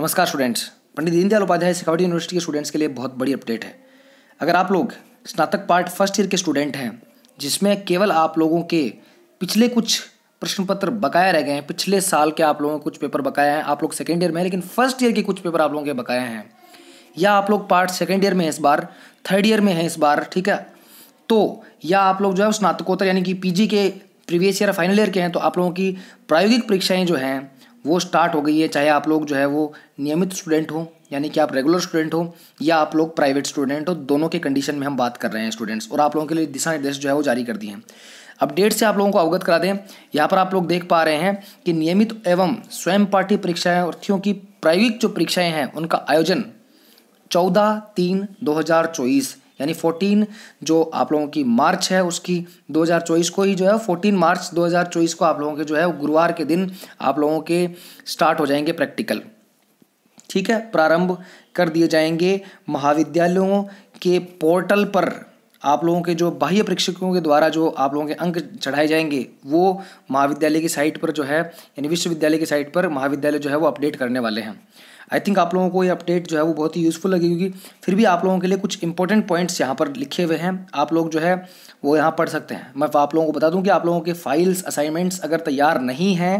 नमस्कार students Pandit Deendayal Upadhyay Shekhawati university के students के लिए बहुत बड़ी अपडेट है अगर आप लोग स्नातक पार्ट फर्स्ट ईयर के स्टूडेंट हैं जिसमें केवल आप लोगों के पिछले कुछ प्रश्न पत्र बकाया रह गए हैं पिछले साल के आप लोगों के कुछ पेपर बकाया हैं आप लोग सेकेंड ईयर में हैं लेकिन फर्स्ट ईयर के कुछ पेपर आप लोगों के बकाए हैं या आप लोग पार्ट सेकेंड ईयर में हैं इस बार थर्ड ईयर में हैं इस बार ठीक है तो या आप लोग जो है स्नातकोत्तर यानी कि पी के प्रीवियस ईयर फाइनल ईयर के हैं तो आप लोगों की प्रायोगिक परीक्षाएं जो हैं वो स्टार्ट हो गई है चाहे आप लोग जो है वो नियमित स्टूडेंट हो यानी कि आप रेगुलर स्टूडेंट हो या आप लोग प्राइवेट स्टूडेंट हो दोनों के कंडीशन में हम बात कर रहे हैं स्टूडेंट्स और आप लोगों के लिए दिशा निर्देश जो है वो जारी कर दिए हैं अपडेट से आप लोगों को अवगत करा दें यहाँ पर आप लोग देख पा रहे हैं कि नियमित एवं स्वयं पाठी परीक्षाएँ अर्थियों की प्रायोगिक जो परीक्षाएँ हैं उनका आयोजन चौदह तीन दो हज़ार चौबीस यानी 14 जो आप लोगों की मार्च है उसकी 2024 को ही जो है 14 मार्च 2024 को आप लोगों के जो है गुरुवार के दिन आप लोगों के स्टार्ट हो जाएंगे प्रैक्टिकल ठीक है प्रारंभ कर दिए जाएंगे महाविद्यालयों के पोर्टल पर आप लोगों के जो बाह्य परीक्षकों के द्वारा जो आप लोगों के अंक चढ़ाए जाएंगे वो महाविद्यालय की साइट पर जो है यानी विश्वविद्यालय की साइट पर महाविद्यालय जो है वो अपडेट करने वाले हैं आई थिंक आप लोगों को ये अपडेट जो है वो बहुत ही यूज़फुल लगी क्योंकि फिर भी आप लोगों के लिए कुछ इंपॉर्टेंट पॉइंट्स यहाँ पर लिखे हुए हैं आप लोग जो है वो यहाँ पढ़ सकते हैं मैं आप लोगों को बता दूँ कि आप लोगों के फाइल्स असाइनमेंट्स अगर तैयार नहीं हैं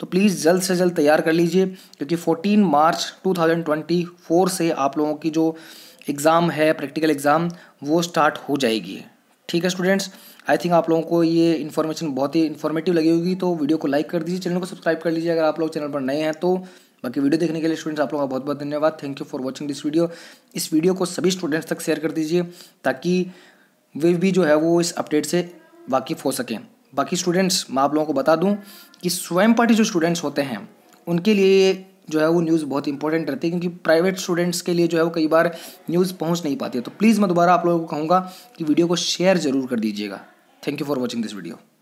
तो प्लीज़ जल्द से जल्द तैयार कर लीजिए क्योंकि फोर्टीन मार्च टू से आप लोगों की जो एग्ज़ाम है प्रैक्टिकल एग्ज़ाम वो स्टार्ट हो जाएगी ठीक है स्टूडेंट्स आई थिंक आप लोगों को ये इन्फॉर्मेशन बहुत ही इन्फॉर्मेटिव लगी होगी तो वीडियो को लाइक कर दीजिए चैनल को सब्सक्राइब कर लीजिए अगर आप लोग चैनल पर नए हैं तो बाकी वीडियो देखने के लिए स्टूडेंट्स आप लोगों का बहुत बहुत धन्यवाद thank you for watching this video इस वीडियो को सभी स्टूडेंट्स तक शेयर कर दीजिए ताकि वे भी जो है वो इस अपडेट से वाकिफ़ हो सकें बाकी स्टूडेंट्स मैं आप लोगों को बता दूँ कि स्वयं पार्टी जो स्टूडेंट्स होते हैं उनके लिए जो है वो न्यूज़ बहुत इंपॉर्टेंट रहती है क्योंकि प्राइवेट स्टूडेंट्स के लिए जो है वो कई बार न्यूज़ पहुंच नहीं पाती है तो प्लीज़ मैं दोबारा आप लोगों को कहूँगा कि वीडियो को शेयर ज़रूर कर दीजिएगा thank you for watching this video